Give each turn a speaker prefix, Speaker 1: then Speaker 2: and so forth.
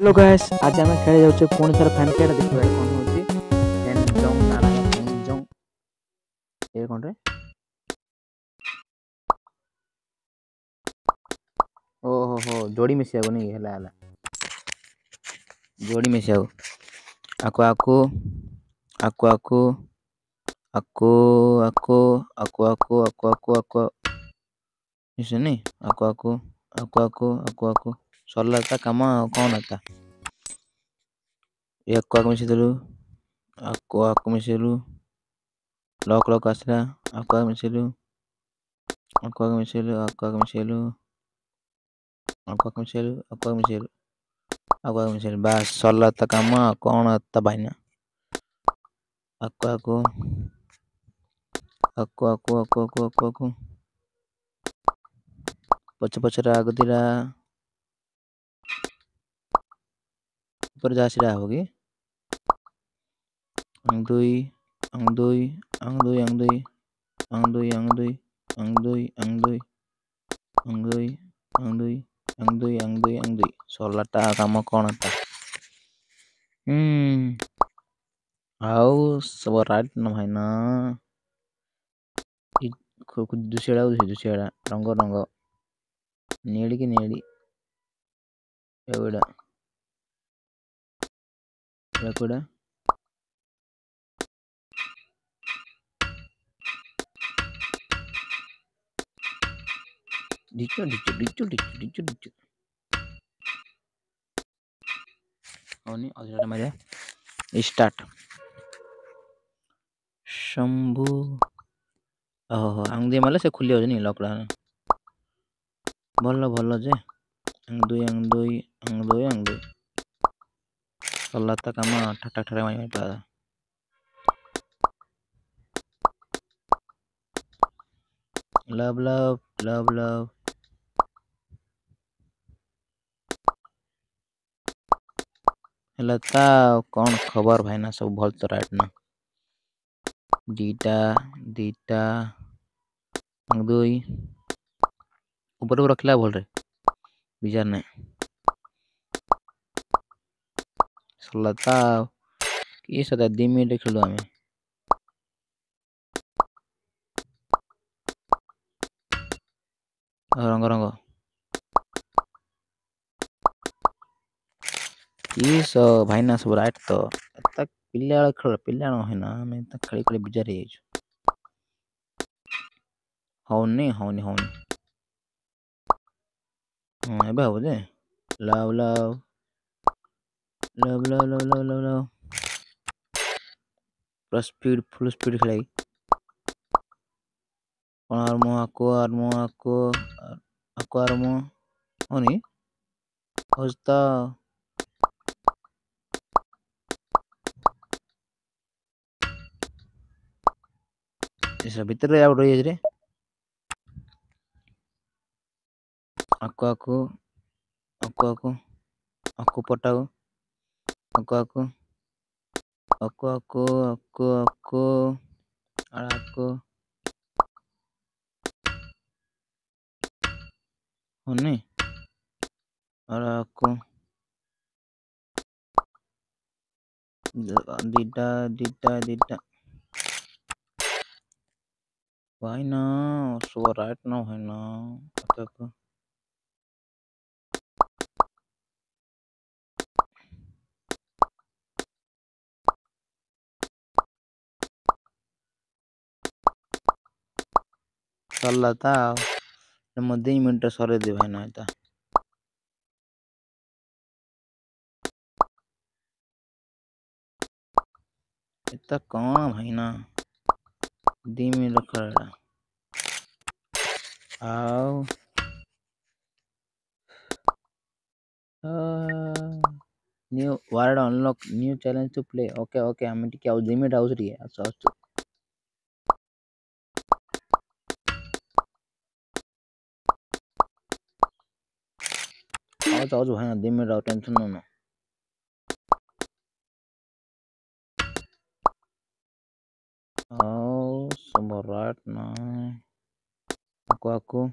Speaker 1: Hello guys आज आम खेल जाऊे पुणी फैन कार्ड देखा कौन हो रे ओहो हो जोड़ी मिसा को नहीं है जोड़ी मिसा आको आको आको आको आको आको आको आको आको आको आको नहीं आको आको आको आको आको आको sorlah tak kama kau nak tak ya, aku aku masih aku aku masih dulu lok lok aku aku masih aku aku masih aku aku masih aku aku masih aku aku masih dulu aku aku masih bas sorlah tak kama kau nak tak aku aku aku aku aku aku aku aku pocah-pocah ragu पर जा सीधा होगी अंग दुई अंग दुई अंग दुई अंग दुई अंग दुई अंग दुई अंग दुई अंग दुई अंग दुई अंग दुई अंग दुई अंग दुई अंग दुई सोलहटा काम कौन था हम्म आओ सब राइट ना भाई ना इ दूसरा दूसरा रंगो रंगो नीड़ी की ये एवड़ा করে ঢিচো ঢিচো ঢিচো ঢিচো ঢিচো ঢিচো অনি অজরাটা মারে স্টার্ট শম্ভু ଓହୋ ଆଙ୍ଗ ଦୁଇ ମାରିଲେ ସେ ଖୋଲି ଯାଉଛି ନି ଲକଡ଼ା ଭଲ ଭଲ ଯେ ଆଙ୍ଗ ଦୁଇ ଆଙ୍ଗ ଦୁଇ ଆଙ୍ଗ ଦୁଇ ଆଙ୍ଗ ଦୁଇ Salata kama tatak tare mai pa. Love love love love. लता कौन खबर भाई ना सब भल तो राइट ना दीटा दीटा दुई ऊपर रखला भल रे बिजार नहीं Natal. Que isso da dimile आम रंग रंग ये सब भाई ना सब राइट तो तक पिल्ला खेल पिल्ला ना है ना मैं तक खड़ी खड़ी बिजा रही है हाउन नहीं हाउन हाउन हाँ ये हो जाए लाव लाव लो लो लो लो लो लो पूरा स्पीड फुल स्पीड खिलाई ఆర్మో అక్కో ఆర్మో అక్కో అక్కో ఆర్మో అవుని వస్తా ఇస బిత్ర యావ రోయేజ్ రే అక్కో పొట్టావు aku aku aku aku aku aku और आपको होने और आपको दीदा दीदा दीदा why now so right now है ना সরলা তাও এর मिनट ইমিউনটা दे भाई ना इतना काम है ना धीमे आओ new ward unlock new challenge to play okay okay आम ठीक है जिमिट हाउस आओ जाओ जो है ना दिन में रहो टेंशन ना लो ना आपको आपको